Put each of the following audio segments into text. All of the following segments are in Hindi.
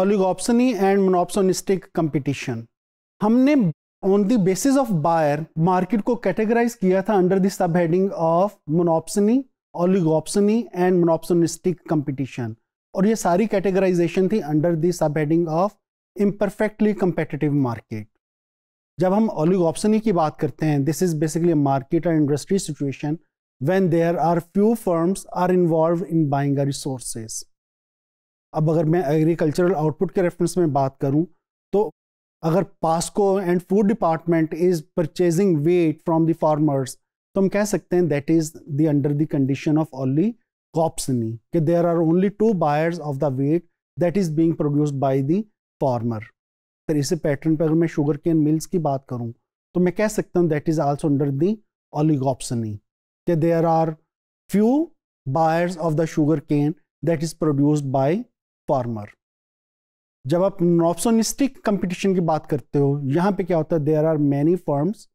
oligopsony एंड monopsonistic कंपटीशन हमने on the basis of buyer market को कैटेगराइज किया था under the subheading of monopsony oligopsony and monopsonistic competition और ये सारी कैटेगराइजेशन थी under the subheading of imperfectly competitive market जब हम ओलिगोप्सनी की बात करते हैं this is basically market and industry situation when there are few firms are involve in buying resources अब अगर मैं एग्रीकल्चरल आउटपुट के रेफरेंस में बात करूं तो अगर पास्को and food department is purchasing wheat from the farmers तो हम कह सकते हैं that is the under the condition of only कॉप्सनी कि there are only two buyers of the wheat that is being produced by the farmer फिर इसी पैटर्न पर अगर मैं शुगर केन मिल्स की बात करूँ तो मैं कह सकता हूँ that is also under the oligopsony कि there are few buyers of the sugarcane that is produced by farmer जब आप नॉप्सोनिस्टिक कंपटीशन की बात करते हो यहाँ पे क्या होता है there are many firms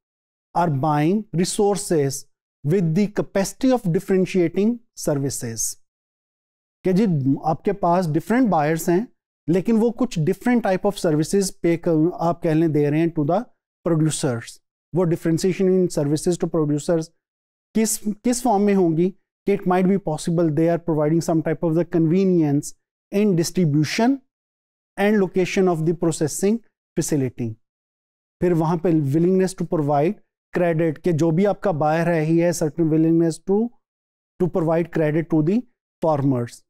are buying resources with the capacity of differentiating services कि जी आपके पास डिफरेंट बायर्स हैं लेकिन वो कुछ डिफरेंट टाइप ऑफ सर्विसेज पे कर, आप कहने दे रहे हैं टू द प्रोड्यूसर्स वो differentiation in services to producers किस किस फॉर्म में होंगी कि it might be possible they are providing some type of the convenience in distribution and location of the processing facility. फिर वहाँ पे willingness to provide credit के जो भी आपका buyer है ही है certain willingness to to provide credit to the farmers.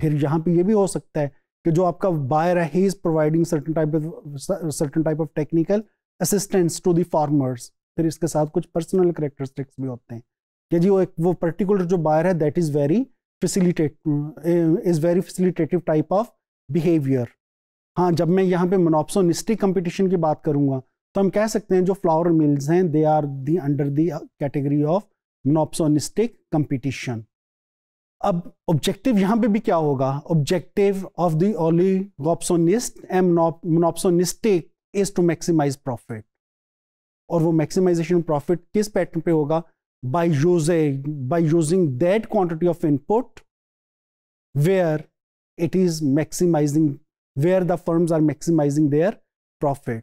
फिर यहाँ पे ये भी हो सकता है कि जो आपका buyer है he is providing certain type of certain type of technical assistance to the farmers. फिर इसके साथ कुछ personal characteristics भी होते हैं कि जी वो एक वो particular जो buyer है that is very facilitate uh, is very facilitative type of behavior हाँ जब मैं यहाँ पे मोनोपसोनिस्टिक कंपटीशन की बात करूँगा तो हम कह सकते हैं जो फ्लावर मिल्स हैं they are the under the category of monopsonistic competition अब ऑब्जेक्टिव यहाँ पे भी क्या होगा objective of the oli oligopsonist and monopsonistic is to maximise profit और वो मैक्सिमाइजेशन प्रॉफिट किस पैटर्न पे होगा by using, by using that quantity of input where it is maximizing where the firms are maximizing their profit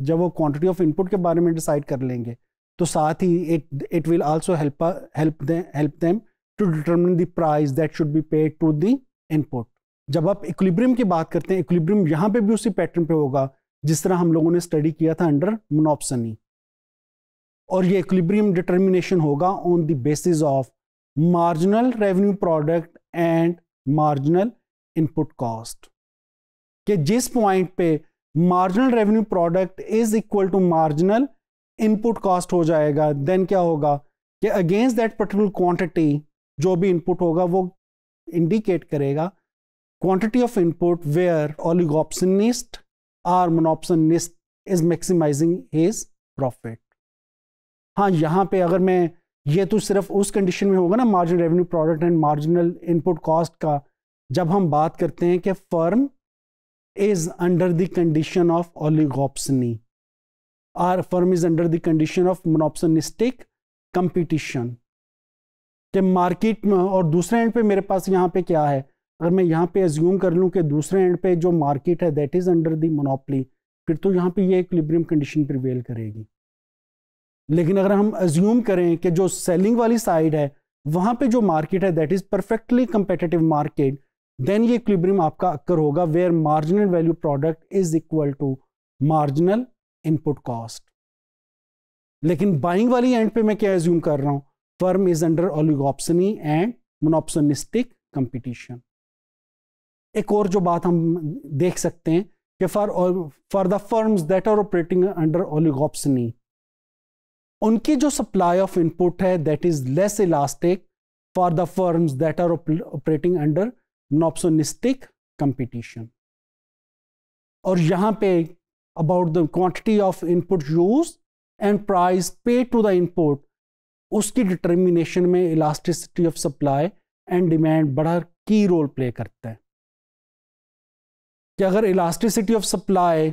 जब वो quantity of input के बारे में decide कर लेंगे तो साथ ही it it will also help help them help them to determine the price that should be paid to the input जब आप equilibrium की बात करते हैं equilibrium यहाँ पे भी उसी पैटर्न पे होगा जिस तरह हम लोगों ने स्टडी किया था अंडर monopsony और ये इक्विलिब्रियम डिटर्मिनेशन होगा on the basis of marginal revenue product and marginal input cost कि जिस पॉइंट पे marginal revenue product is equal to marginal input cost हो जाएगा देन क्या होगा कि अगेंस्ट दैट पर्टिकुलर क्वांटिटी जो भी इनपुट होगा वो इंडिकेट करेगा quantity of input where oligopsonist or monopsonist is maximising his profit हाँ यहाँ पे अगर मैं ये तो सिर्फ उस कंडीशन में होगा ना margin revenue product and marginal input cost का जब हम बात करते हैं कि firm is under the condition of oligopsony or firm is under the condition of monopsonistic competition कि मार्केट में और दूसरे एंड पे मेरे पास यहाँ पे क्या है अगर मैं यहाँ पे एज्यूम कर लूँ कि दूसरे एंड पे जो मार्केट है that is under the monopoly फिर तो यहाँ पे ये इक्विलिब्रियम कंडीशन प्रिवेल करेगी लेकिन अगर हम एज्यूम करें कि जो सेलिंग वाली साइड है वहां पे जो मार्केट है that is perfectly competitive market then ये क्लिब्रियम आपका अक्कर होगा where marginal value product is equal to marginal input cost लेकिन बाइंग वाली एंड पे मैं क्या एज्यूम कर रहा हूं firm is under oligopsony and monopsonistic competition एक और जो बात हम देख सकते हैं कि for for the firms that are operating under oligopsony उनकी जो सप्लाई ऑफ इनपुट है that is less elastic for the firms that are operating under monopsonistic competition और यहां पे about the quantity of input use and price pay to the input उसकी डिटर्मिनेशन में elasticity of supply and demand बड़ा की रोल प्ले करता है कि अगर इलास्टिसिटी ऑफ सप्लाई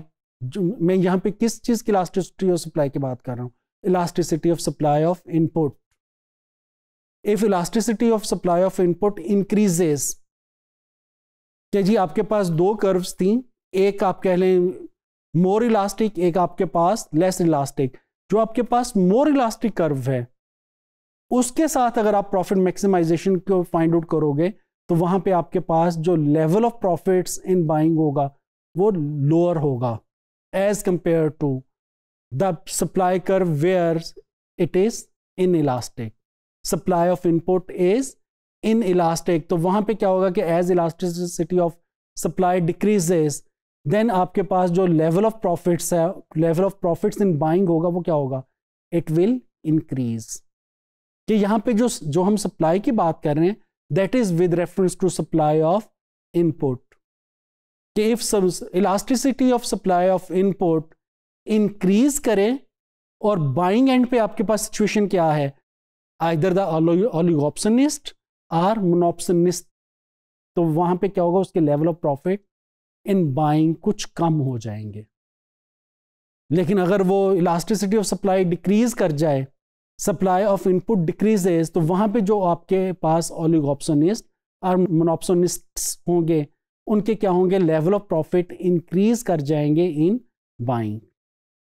मैं यहां पे किस चीज़ की इलास्टिसिटी ऑफ सप्लाई की बात कर रहा हूं elasticity of supply of input. If elasticity of supply of input increases, कि जी आपके पास दो कर्व्स थी एक आप कह लें मोर इलास्टिक एक आपके पास लेस इलास्टिक जो आपके पास मोर इलास्टिक कर्व है उसके साथ अगर आप प्रॉफिट मैक्सिमाइजेशन को फाइंड आउट करोगे तो वहां पे आपके पास जो level of profits in buying होगा वो लोअर होगा as compare to the supply curve where it is inelastic supply of input is inelastic तो वहां पे क्या होगा कि as elasticity of supply decreases then आपके पास जो level of profits है level of profits in buying होगा वो क्या होगा it will increase कि यहाँ पे जो जो हम supply की बात कर रहे हैं that is with reference to supply of input कि if some elasticity of supply of input increase करें और बाइंग एंड पे आपके पास सिचुएशन क्या है आइदर दिस्ट आर मोनोपनिस्ट तो वहां पे क्या होगा उसके level of profit in buying कुछ कम हो जाएंगे लेकिन अगर वो इलास्टिसिटी ऑफ सप्लाई डिक्रीज कर जाए सप्लाई ऑफ इनपुट डिक्रीजेस तो वहां पे जो आपके पास ऑलिगोप्सनिस्ट और मोनोप्सोनिस्ट होंगे उनके क्या होंगे लेवल ऑफ प्रॉफिट इंक्रीज कर जाएंगे इन बाइंग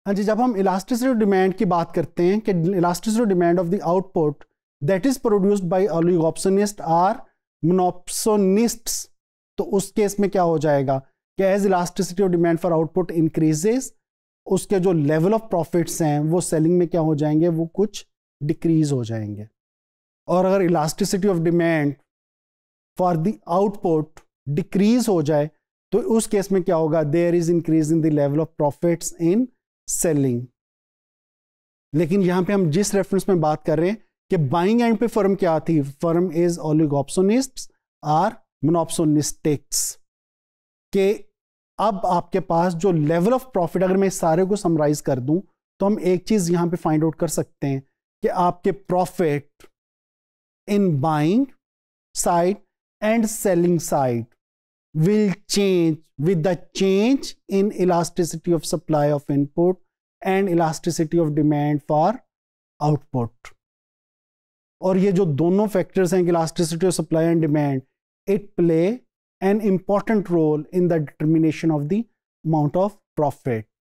हाँ जी जब हम इलास्टिसिटी डिमांड की बात करते हैं कि elasticity demand of the output that is produced by oligopsonist or monopsonist तो उस केस में क्या हो जाएगा कि as elasticity of demand for output increases उसके जो लेवल ऑफ प्रॉफिट्स हैं वो सेलिंग में क्या हो जाएंगे वो कुछ डिक्रीज हो जाएंगे और अगर elasticity of demand for the output decrease हो जाए तो उस केस में क्या होगा there is increase in the level of profits in selling लेकिन यहां पे हम जिस रेफरेंस में बात कर रहे हैं कि बाइंग एंड पे फर्म क्या थी firm is oligopsonist or monopsonistics के अब आपके पास जो लेवल ऑफ प्रॉफिट अगर मैं सारे को समराइज कर दूं तो हम एक चीज यहां पे फाइंड आउट कर सकते हैं कि आपके profit in buying side and selling side will change with the change in elasticity of supply of input and elasticity of demand for output. और ये जो दोनों factors हैं elasticity of supply and demand, it play an important role in the determination of the amount of profit.